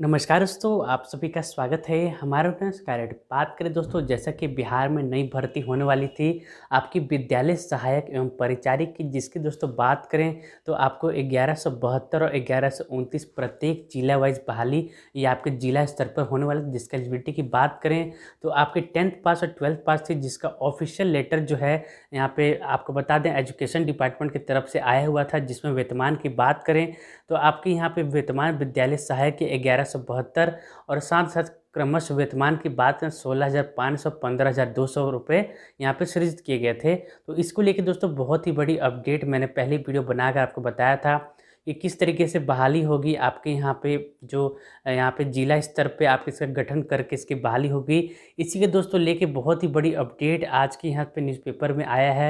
नमस्कार दोस्तों आप सभी का स्वागत है हमारे उपन्यास कार्य बात करें दोस्तों जैसा कि बिहार में नई भर्ती होने वाली थी आपकी विद्यालय सहायक एवं परिचारिक की जिसकी दोस्तों बात करें तो आपको ग्यारह सौ बहत्तर और ग्यारह सौ उनतीस प्रत्येक जिला वाइज बहाली ये आपके जिला स्तर पर होने वाली जिसका एलिजिबिलिटी की बात करें तो आपके टेंथ पास और ट्वेल्थ पास थी जिसका ऑफिशियल लेटर जो है यहाँ पर आपको बता दें एजुकेशन डिपार्टमेंट की तरफ से आया हुआ था जिसमें वेतमान की बात करें तो आपके यहाँ पर वेतमान विद्यालय सहायक के ग्यारह सौ बहत्तर और साथ साथ क्रमश वेतमान की बात करें सोलह हज़ार पाँच सौ पंद्रह हज़ार दो सौ रुपये यहाँ पर सृजित किए गए थे तो इसको लेके दोस्तों बहुत ही बड़ी अपडेट मैंने पहली वीडियो बनाकर आपको बताया था कि किस तरीके से बहाली होगी आपके यहाँ पे जो यहाँ पे जिला स्तर पे आप इसका गठन करके इसकी बहाली होगी इसी के दोस्तों लेके बहुत ही बड़ी अपडेट आज के यहाँ पे न्यूज़पेपर में आया है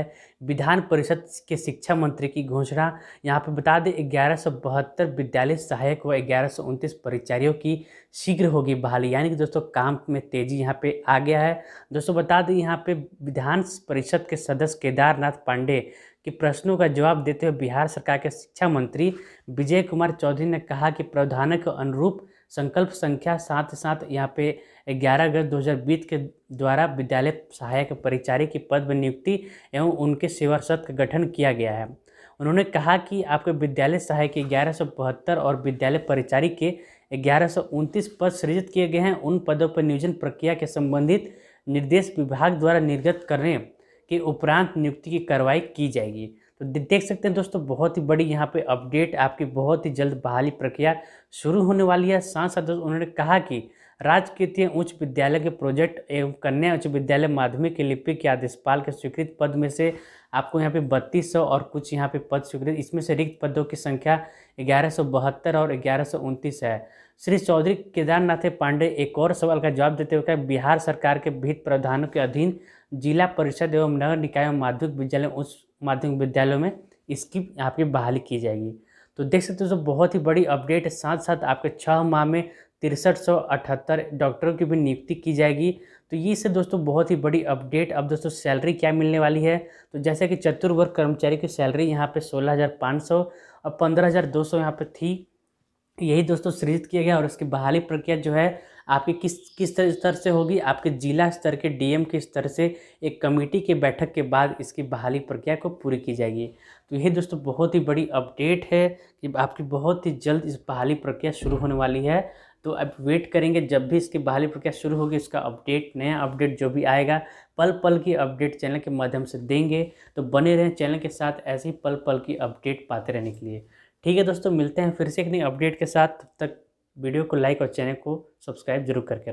विधान परिषद के शिक्षा मंत्री की घोषणा यहाँ पे बता दें ग्यारह सौ बहत्तर विद्यालय सहायक व ग्यारह सौ उनतीस परिचारियों की शीघ्र होगी बहाली यानी कि दोस्तों काम में तेज़ी यहाँ पर आ गया है दोस्तों बता दें यहाँ पे विधान परिषद के सदस्य केदारनाथ पांडे कि प्रश्नों का जवाब देते हुए बिहार सरकार के शिक्षा मंत्री विजय कुमार चौधरी ने कहा कि प्रावधान के अनुरूप संकल्प संख्या साथ साथ यहाँ पे 11 अगस्त 2020 के द्वारा विद्यालय सहायक परिचारी की पद पर नियुक्ति एवं उनके सेवा सत का गठन किया गया है उन्होंने कहा कि आपके विद्यालय सहायक के ग्यारह और विद्यालय परिचारी के ग्यारह पद सृजित किए गए हैं उन पदों पर नियोजन प्रक्रिया के संबंधित निर्देश विभाग द्वारा निर्गत करने के उपरांत नियुक्ति की कार्रवाई की जाएगी तो देख सकते हैं दोस्तों बहुत ही बड़ी यहाँ पे अपडेट आपकी बहुत ही जल्द बहाली प्रक्रिया शुरू होने वाली है साथ साथ उन्होंने कहा कि राजकीय उच्च विद्यालय के प्रोजेक्ट एवं कन्या उच्च विद्यालय माध्यमिक के लिपिक के आदेशपाल के स्वीकृत पद में से आपको यहाँ पे बत्तीस सौ और कुछ यहाँ पे पद स्वीकृत इसमें से रिक्त पदों की संख्या ग्यारह सौ बहत्तर और ग्यारह सौ उनतीस है श्री चौधरी केदारनाथ पांडे एक और सवाल का जवाब देते हुए कहा बिहार सरकार के भीत प्रावधानों के अधीन जिला परिषद एवं नगर निकाय माध्यमिक विद्यालय उच्च माध्यमिक विद्यालयों में इसकी आपकी बहाली की जाएगी तो देख सकते हो तो बहुत ही बड़ी अपडेट है साथ साथ आपके छः माह में तिरसठ सौ अठहत्तर डॉक्टरों की भी नियुक्ति की जाएगी तो ये से दोस्तों बहुत ही बड़ी अपडेट अब दोस्तों सैलरी क्या मिलने वाली है तो जैसे कि चतुर्वर्ग कर्मचारी की सैलरी यहाँ पे सोलह हज़ार पाँच सौ और पंद्रह हज़ार दो सौ यहाँ पर थी यही दोस्तों सृजित किया गया और इसकी बहाली प्रक्रिया जो है आपकी किस किस स्तर से होगी आपके जिला स्तर के डीएम के स्तर से एक कमेटी के बैठक के बाद इसकी बहाली प्रक्रिया को पूरी की जाएगी तो यही दोस्तों बहुत ही बड़ी अपडेट है कि आपकी बहुत ही जल्द इस बहाली प्रक्रिया शुरू होने वाली है तो अब वेट करेंगे जब भी इसकी बहाली प्रक्रिया शुरू होगी इसका अपडेट नया अपडेट जो भी आएगा पल पल की अपडेट चैनल के माध्यम से देंगे तो बने रहें चैनल के साथ ऐसे ही पल पल की अपडेट पाते रहने के लिए ठीक है दोस्तों मिलते हैं फिर से एक नई अपडेट के साथ तब तक वीडियो को लाइक और चैनल को सब्सक्राइब जरूर करके